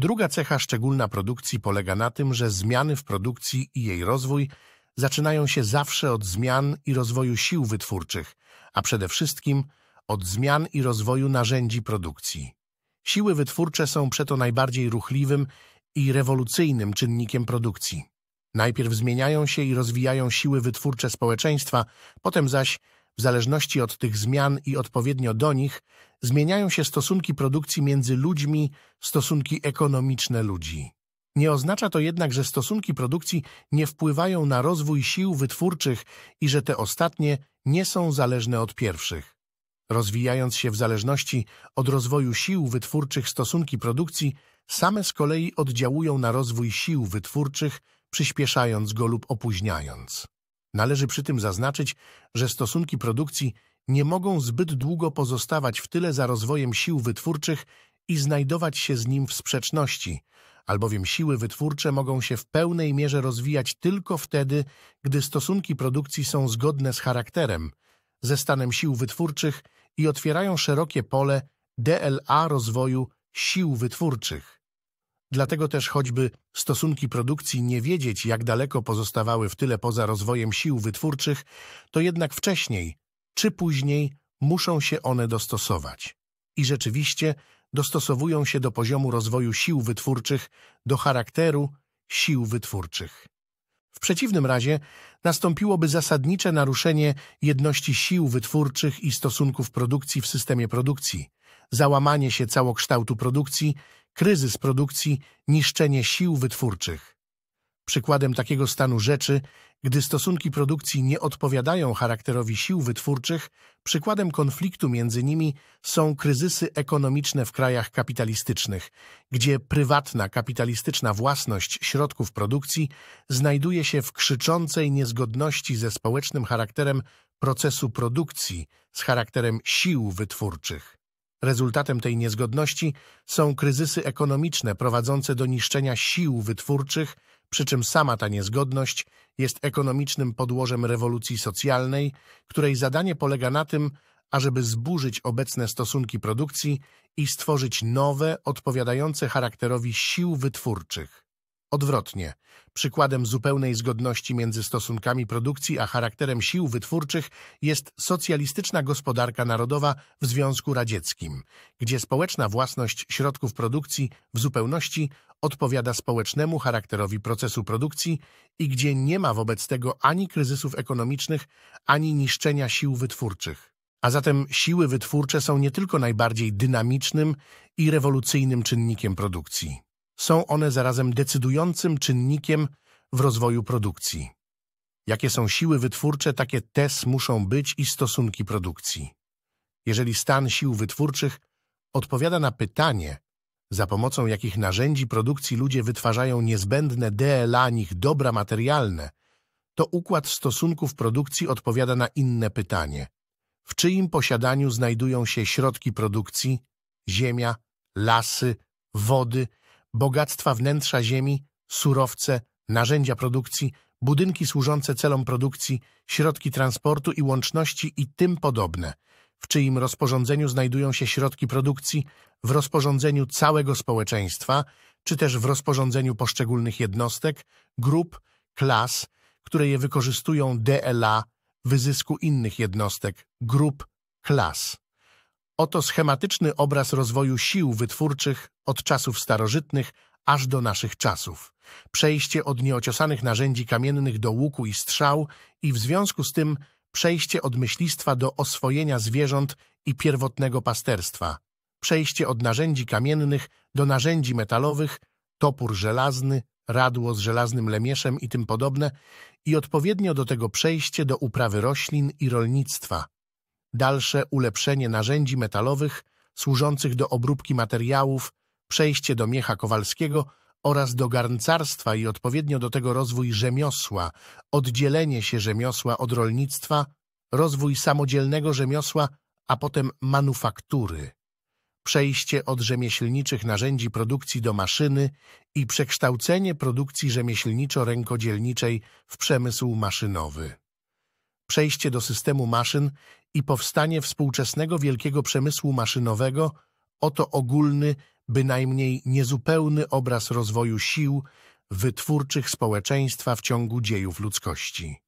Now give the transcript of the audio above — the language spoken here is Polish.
Druga cecha szczególna produkcji polega na tym, że zmiany w produkcji i jej rozwój zaczynają się zawsze od zmian i rozwoju sił wytwórczych, a przede wszystkim od zmian i rozwoju narzędzi produkcji. Siły wytwórcze są przeto najbardziej ruchliwym i rewolucyjnym czynnikiem produkcji. Najpierw zmieniają się i rozwijają siły wytwórcze społeczeństwa, potem zaś w zależności od tych zmian i odpowiednio do nich zmieniają się stosunki produkcji między ludźmi, stosunki ekonomiczne ludzi. Nie oznacza to jednak, że stosunki produkcji nie wpływają na rozwój sił wytwórczych i że te ostatnie nie są zależne od pierwszych. Rozwijając się w zależności od rozwoju sił wytwórczych stosunki produkcji, same z kolei oddziałują na rozwój sił wytwórczych, przyspieszając go lub opóźniając. Należy przy tym zaznaczyć, że stosunki produkcji nie mogą zbyt długo pozostawać w tyle za rozwojem sił wytwórczych i znajdować się z nim w sprzeczności, albowiem siły wytwórcze mogą się w pełnej mierze rozwijać tylko wtedy, gdy stosunki produkcji są zgodne z charakterem, ze stanem sił wytwórczych i otwierają szerokie pole DLA rozwoju sił wytwórczych. Dlatego też choćby stosunki produkcji nie wiedzieć, jak daleko pozostawały w tyle poza rozwojem sił wytwórczych, to jednak wcześniej czy później muszą się one dostosować. I rzeczywiście dostosowują się do poziomu rozwoju sił wytwórczych, do charakteru sił wytwórczych. W przeciwnym razie nastąpiłoby zasadnicze naruszenie jedności sił wytwórczych i stosunków produkcji w systemie produkcji, załamanie się całokształtu produkcji, kryzys produkcji, niszczenie sił wytwórczych. Przykładem takiego stanu rzeczy, gdy stosunki produkcji nie odpowiadają charakterowi sił wytwórczych, przykładem konfliktu między nimi są kryzysy ekonomiczne w krajach kapitalistycznych, gdzie prywatna kapitalistyczna własność środków produkcji znajduje się w krzyczącej niezgodności ze społecznym charakterem procesu produkcji z charakterem sił wytwórczych. Rezultatem tej niezgodności są kryzysy ekonomiczne prowadzące do niszczenia sił wytwórczych, przy czym sama ta niezgodność jest ekonomicznym podłożem rewolucji socjalnej, której zadanie polega na tym, ażeby zburzyć obecne stosunki produkcji i stworzyć nowe, odpowiadające charakterowi sił wytwórczych. Odwrotnie, przykładem zupełnej zgodności między stosunkami produkcji a charakterem sił wytwórczych jest socjalistyczna gospodarka narodowa w Związku Radzieckim, gdzie społeczna własność środków produkcji w zupełności odpowiada społecznemu charakterowi procesu produkcji i gdzie nie ma wobec tego ani kryzysów ekonomicznych, ani niszczenia sił wytwórczych. A zatem siły wytwórcze są nie tylko najbardziej dynamicznym i rewolucyjnym czynnikiem produkcji. Są one zarazem decydującym czynnikiem w rozwoju produkcji. Jakie są siły wytwórcze, takie też muszą być i stosunki produkcji. Jeżeli stan sił wytwórczych odpowiada na pytanie, za pomocą jakich narzędzi produkcji ludzie wytwarzają niezbędne dla nich dobra materialne, to układ stosunków produkcji odpowiada na inne pytanie. W czyim posiadaniu znajdują się środki produkcji, ziemia, lasy, wody bogactwa wnętrza ziemi, surowce, narzędzia produkcji, budynki służące celom produkcji, środki transportu i łączności i tym podobne, w czyim rozporządzeniu znajdują się środki produkcji, w rozporządzeniu całego społeczeństwa, czy też w rozporządzeniu poszczególnych jednostek, grup, klas, które je wykorzystują DLA, wyzysku innych jednostek, grup, klas. Oto schematyczny obraz rozwoju sił wytwórczych od czasów starożytnych aż do naszych czasów. Przejście od nieociosanych narzędzi kamiennych do łuku i strzał i w związku z tym przejście od myślistwa do oswojenia zwierząt i pierwotnego pasterstwa. Przejście od narzędzi kamiennych do narzędzi metalowych, topór żelazny, radło z żelaznym lemieszem i tym podobne i odpowiednio do tego przejście do uprawy roślin i rolnictwa dalsze ulepszenie narzędzi metalowych służących do obróbki materiałów, przejście do miecha kowalskiego oraz do garncarstwa i odpowiednio do tego rozwój rzemiosła, oddzielenie się rzemiosła od rolnictwa, rozwój samodzielnego rzemiosła, a potem manufaktury, przejście od rzemieślniczych narzędzi produkcji do maszyny i przekształcenie produkcji rzemieślniczo-rękodzielniczej w przemysł maszynowy przejście do systemu maszyn i powstanie współczesnego wielkiego przemysłu maszynowego oto ogólny, bynajmniej niezupełny obraz rozwoju sił wytwórczych społeczeństwa w ciągu dziejów ludzkości.